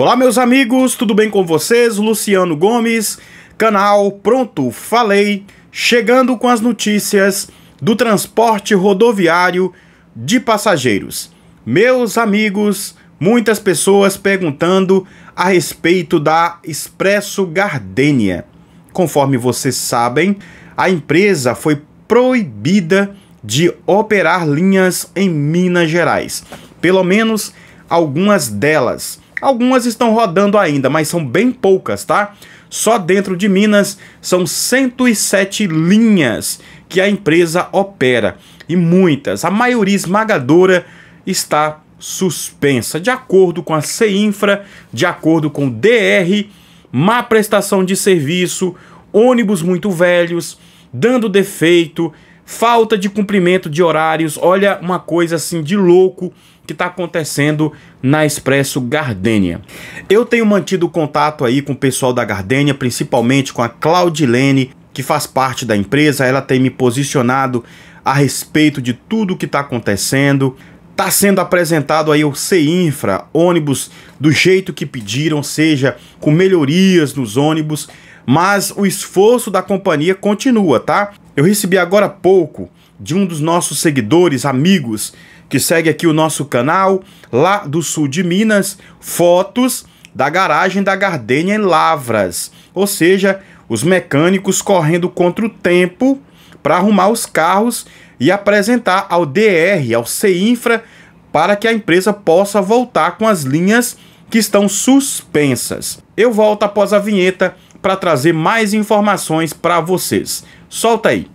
Olá, meus amigos, tudo bem com vocês? Luciano Gomes, canal Pronto Falei, chegando com as notícias do transporte rodoviário de passageiros. Meus amigos, muitas pessoas perguntando a respeito da Expresso Gardenia. Conforme vocês sabem, a empresa foi proibida de operar linhas em Minas Gerais, pelo menos algumas delas. Algumas estão rodando ainda, mas são bem poucas, tá? Só dentro de Minas são 107 linhas que a empresa opera e muitas, a maioria esmagadora, está suspensa, de acordo com a CINFRA, de acordo com DR, má prestação de serviço, ônibus muito velhos, dando defeito, falta de cumprimento de horários. Olha uma coisa assim de louco que está acontecendo na Expresso Gardênia. Eu tenho mantido contato aí com o pessoal da Gardênia, principalmente com a Claudilene, que faz parte da empresa. Ela tem me posicionado a respeito de tudo que está acontecendo. Está sendo apresentado aí o CINFRA, ônibus do jeito que pediram, seja com melhorias nos ônibus, mas o esforço da companhia continua, tá? Eu recebi agora há pouco de um dos nossos seguidores, amigos, que segue aqui o nosso canal, lá do sul de Minas, fotos da garagem da Gardênia em Lavras. Ou seja, os mecânicos correndo contra o tempo para arrumar os carros e apresentar ao DR, ao CINFRA, para que a empresa possa voltar com as linhas que estão suspensas. Eu volto após a vinheta para trazer mais informações para vocês. Solta aí.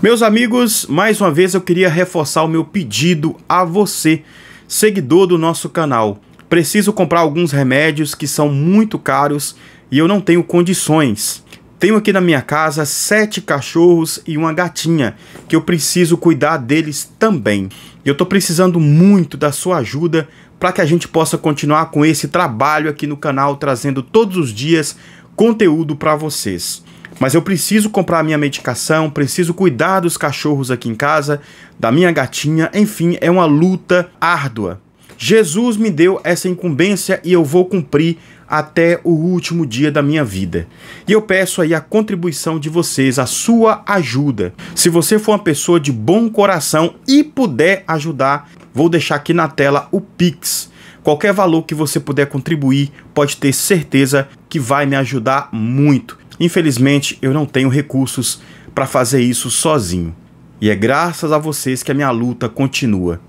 Meus amigos, mais uma vez eu queria reforçar o meu pedido a você, seguidor do nosso canal. Preciso comprar alguns remédios que são muito caros e eu não tenho condições. Tenho aqui na minha casa sete cachorros e uma gatinha, que eu preciso cuidar deles também. E eu estou precisando muito da sua ajuda para que a gente possa continuar com esse trabalho aqui no canal, trazendo todos os dias conteúdo para vocês. Mas eu preciso comprar minha medicação, preciso cuidar dos cachorros aqui em casa, da minha gatinha, enfim, é uma luta árdua. Jesus me deu essa incumbência e eu vou cumprir até o último dia da minha vida. E eu peço aí a contribuição de vocês, a sua ajuda. Se você for uma pessoa de bom coração e puder ajudar, vou deixar aqui na tela o Pix. Qualquer valor que você puder contribuir, pode ter certeza que vai me ajudar muito. Infelizmente, eu não tenho recursos para fazer isso sozinho. E é graças a vocês que a minha luta continua.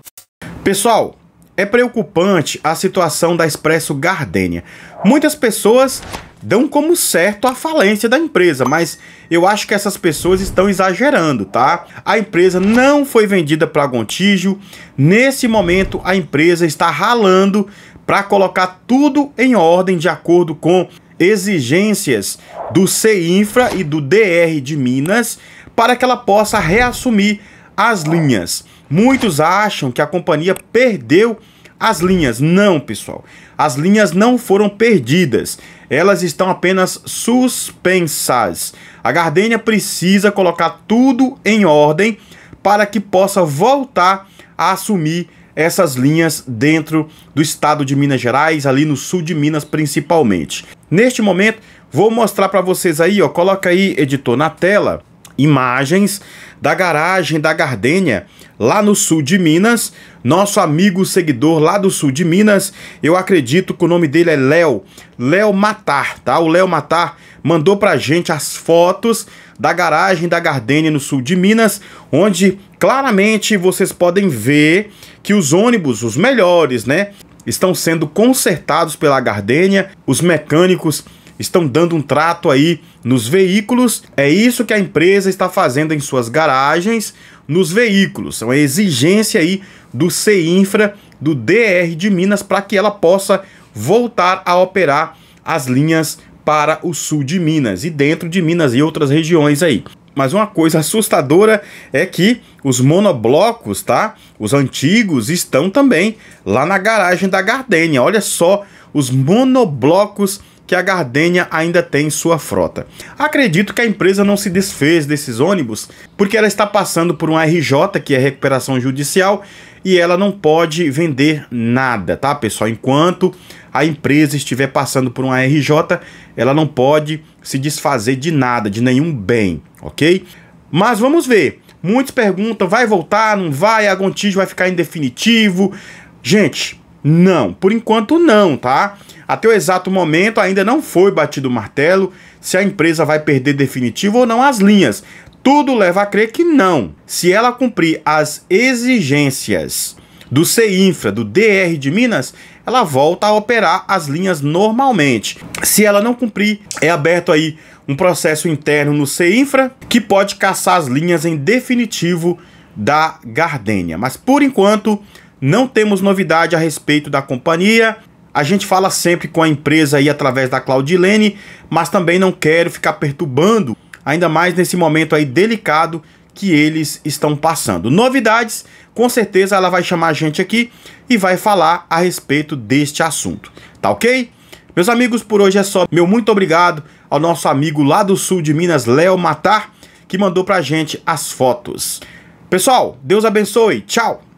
Pessoal, é preocupante a situação da Expresso Gardenia. Muitas pessoas dão como certo a falência da empresa, mas eu acho que essas pessoas estão exagerando, tá? A empresa não foi vendida para Gontijo. Nesse momento, a empresa está ralando para colocar tudo em ordem de acordo com exigências do CINFRA e do DR de Minas para que ela possa reassumir as linhas. Muitos acham que a companhia perdeu as linhas. Não, pessoal. As linhas não foram perdidas. Elas estão apenas suspensas. A Gardênia precisa colocar tudo em ordem para que possa voltar a assumir essas linhas dentro do estado de Minas Gerais, ali no sul de Minas principalmente. Neste momento, vou mostrar para vocês aí, ó, coloca aí, editor, na tela, imagens da garagem da Gardênia, lá no sul de Minas. Nosso amigo seguidor lá do sul de Minas, eu acredito que o nome dele é Léo, Léo Matar, tá? O Léo Matar mandou pra gente as fotos da garagem da Gardênia, no sul de Minas, onde claramente vocês podem ver que os ônibus, os melhores, né, estão sendo consertados pela Gardênia, os mecânicos estão dando um trato aí nos veículos. É isso que a empresa está fazendo em suas garagens, nos veículos. É uma exigência aí do CEINFRA, do DR de Minas, para que ela possa voltar a operar as linhas para o sul de Minas e dentro de Minas e outras regiões aí. Mas uma coisa assustadora é que os monoblocos, tá? Os antigos estão também lá na garagem da Gardênia. Olha só os monoblocos que a Gardênia ainda tem em sua frota. Acredito que a empresa não se desfez desses ônibus porque ela está passando por um RJ, que é recuperação judicial, e ela não pode vender nada, tá, pessoal? Enquanto a empresa estiver passando por uma RJ, ela não pode se desfazer de nada, de nenhum bem, ok? Mas vamos ver. Muitos perguntam: vai voltar? Não vai? A Gontijo vai ficar em definitivo? Gente, não, por enquanto não, tá? Até o exato momento ainda não foi batido o martelo se a empresa vai perder definitivo ou não as linhas. Tudo leva a crer que não. Se ela cumprir as exigências do CINFRA, do DR de Minas, ela volta a operar as linhas normalmente. Se ela não cumprir, é aberto aí um processo interno no CINFRA que pode caçar as linhas em definitivo da Gardênia. Mas por enquanto, não temos novidade a respeito da companhia. A gente fala sempre com a empresa aí através da Claudilene, mas também não quero ficar perturbando ainda mais nesse momento aí delicado que eles estão passando. Novidades, com certeza ela vai chamar a gente aqui e vai falar a respeito deste assunto, tá ok? Meus amigos, por hoje é só. Meu muito obrigado ao nosso amigo lá do sul de Minas, Léo Matar, que mandou pra gente as fotos. Pessoal, Deus abençoe. Tchau!